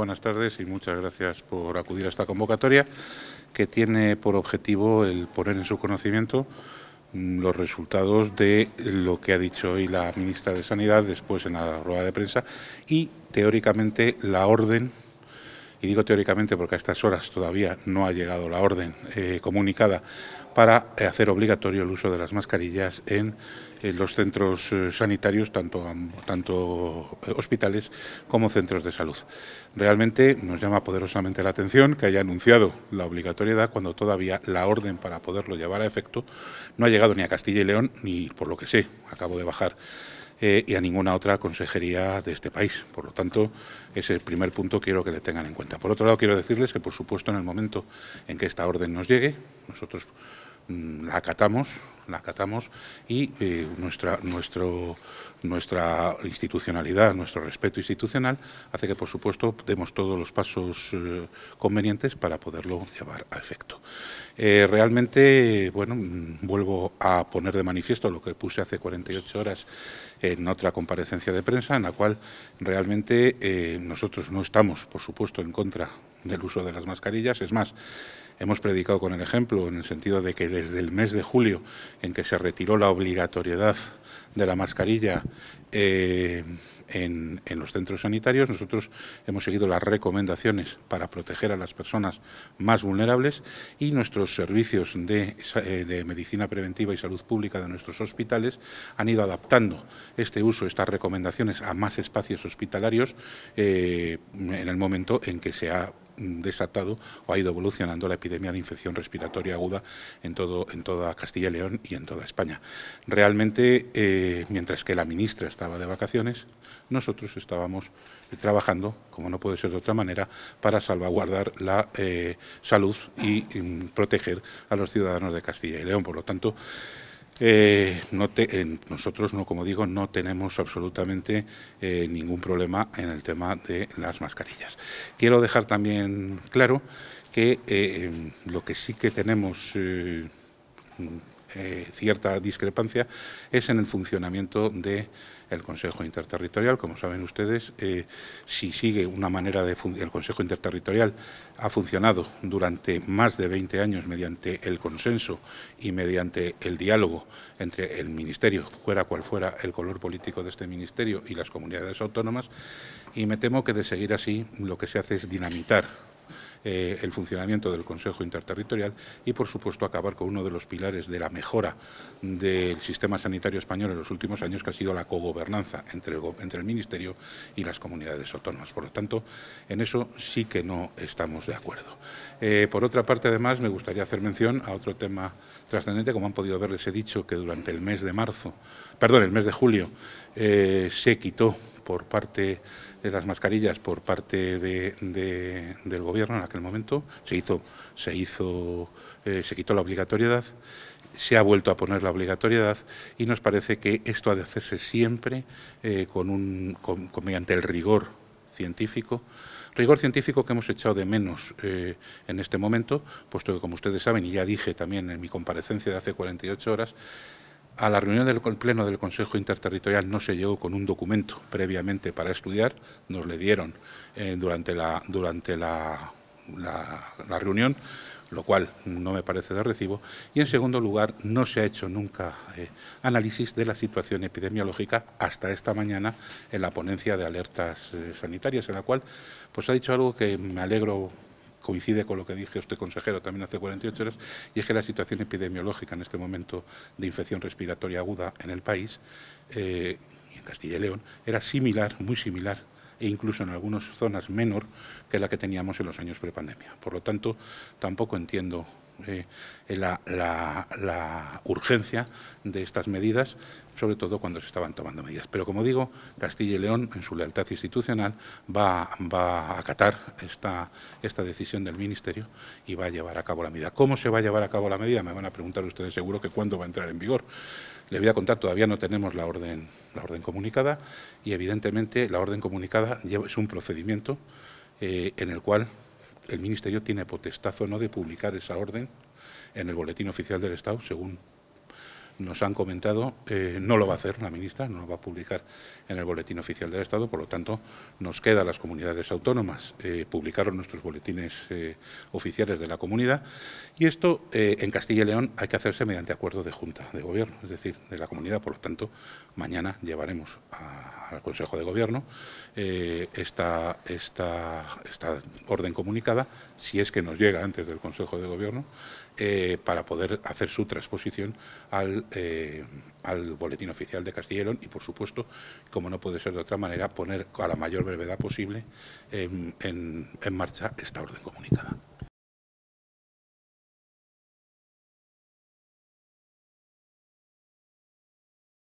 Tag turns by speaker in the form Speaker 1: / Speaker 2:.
Speaker 1: Buenas tardes y muchas gracias por acudir a esta convocatoria que tiene por objetivo el poner en su conocimiento mm, los resultados de lo que ha dicho hoy la ministra de Sanidad después en la rueda de prensa y teóricamente la orden y digo teóricamente porque a estas horas todavía no ha llegado la orden eh, comunicada para eh, hacer obligatorio el uso de las mascarillas en, los centros eh, sanitarios, tanto, tanto hospitales como centros de salud. Realmente nos llama poderosamente la atención que haya anunciado la obligatoriedad cuando todavía la orden para poderlo llevar a efecto no ha llegado ni a Castilla y León, ni por lo que sé, acabo de bajar eh, y a ninguna otra consejería de este país. Por lo tanto, ese es el primer punto quiero que le tengan en cuenta. Por otro lado, quiero decirles que, por supuesto, en el momento en que esta orden nos llegue, nosotros Mm, la acatamos, la acatamos y eh, nuestra, nuestro, nuestra institucionalidad, nuestro respeto institucional hace que, por supuesto, demos todos los pasos eh, convenientes para poderlo llevar a efecto. Eh, realmente, bueno, mm, vuelvo a poner de manifiesto lo que puse hace 48 horas en otra comparecencia de prensa, en la cual realmente nosotros no estamos, por supuesto, en contra del uso de las mascarillas. Es más, Hemos predicado con el ejemplo en el sentido de que desde el mes de julio, en que se retiró la obligatoriedad de la mascarilla eh, en, los centros sanitarios, nosotros hemos seguido las recomendaciones para proteger a las personas más vulnerables y nuestros servicios de, eh, medicina preventiva y salud pública de nuestros hospitales han ido adaptando este uso, estas recomendaciones a más espacios hospitalarios eh, en el momento en que se ha Mm, desatado o ha ido evolucionando la epidemia de infección respiratoria aguda en, todo, en toda Castilla y León y en toda España. Realmente, eh, mientras que la ministra estaba de vacaciones, nosotros estábamos eh, trabajando, como no puede ser de otra manera, para salvaguardar la eh, salud y, y mm, proteger a los ciudadanos de Castilla y León. Por lo tanto, eh, nosotros, no, como digo, no tenemos absolutamente eh, ningún problema en el tema de las mascarillas. Quiero dejar también claro que eh, em, lo que sí que tenemos eh, cierta discrepancia es en el funcionamiento del Consejo Interterritorial. Como saben ustedes, eh, si sigue una manera de... El Consejo Interterritorial ha funcionado durante más de 20 años mediante el consenso y mediante el diálogo entre el Ministerio, fuera cual fuera el color político de este Ministerio y las comunidades autónomas, y me temo que de seguir así lo que se hace es dinamitar eh, el funcionamiento del Consejo Interterritorial y, por supuesto, acabar con uno de los pilares de la mejora del sistema sanitario español en los últimos años, que ha sido la cogobernanza entre el, entre el Ministerio y las comunidades autónomas. Por lo tanto, en eso sí que no estamos de acuerdo. Eh, por otra parte, además, me gustaría hacer mención a otro tema trascendente. Como han podido ver, les he dicho que durante el mes de marzo, perdón, el mes de julio, eh, se quitó por parte de las mascarillas por parte del gobierno en aquel momento. Se hizo, se hizo, eh, se quitó la obligatoriedad, se ha vuelto a poner la obligatoriedad y nos parece que esto ha de hacerse siempre eh, con un, mediante el rigor científico rigor científico que hemos echado de menos eh, en este momento, puesto que, como ustedes saben, y ya dije también en mi comparecencia de hace 48 horas, a la reunión del Pleno del Consejo Interterritorial no se llegó con un documento previamente para estudiar, nos le dieron eh, durante, la, durante la, la, reunión, lo cual no me parece de recibo, y en segundo lugar, no se ha hecho nunca eh, análisis de la situación epidemiológica hasta esta mañana en la ponencia de alertas eh, sanitarias, en la cual pues ha dicho algo que me alegro coincide con lo que dije usted, consejero, también hace 48 horas, y es que la situación epidemiológica en este momento de infección respiratoria aguda en el país, eh, en Castilla y León, era similar, muy similar e incluso en algunas zonas menor que la que teníamos en los años prepandemia. Por lo tanto, tampoco entiendo eh, la, urgencia de estas medidas, sobre todo cuando se estaban tomando medidas. Pero como digo, Castilla y León, en su lealtad institucional, va, a acatar esta, decisión del Ministerio y va a llevar a cabo la medida. ¿Cómo se va a llevar a cabo la medida? Me van a preguntar ustedes seguro que cuándo va a entrar en vigor. Le voy a contar, todavía no tenemos la orden, la orden comunicada y evidentemente la orden comunicada es un procedimiento eh, en el cual el Ministerio tiene potestad o no de publicar esa orden en el Boletín Oficial del Estado, según nos han comentado, eh, no lo va a hacer la ministra, no lo va a publicar en el Boletín Oficial del Estado, por lo tanto, nos queda las comunidades autónomas eh, publicaron nuestros boletines eh, oficiales de la comunidad y esto en Castilla y León hay que hacerse mediante acuerdo de Junta de Gobierno, es decir, de la comunidad, por lo tanto, mañana llevaremos al Consejo de Gobierno esta, esta orden comunicada, si es que nos llega antes del Consejo de Gobierno, para poder hacer su transposición al eh, al, Boletín Oficial de Castilla y por supuesto, como no puede ser de otra manera, poner a la mayor brevedad posible en marcha esta orden comunicada.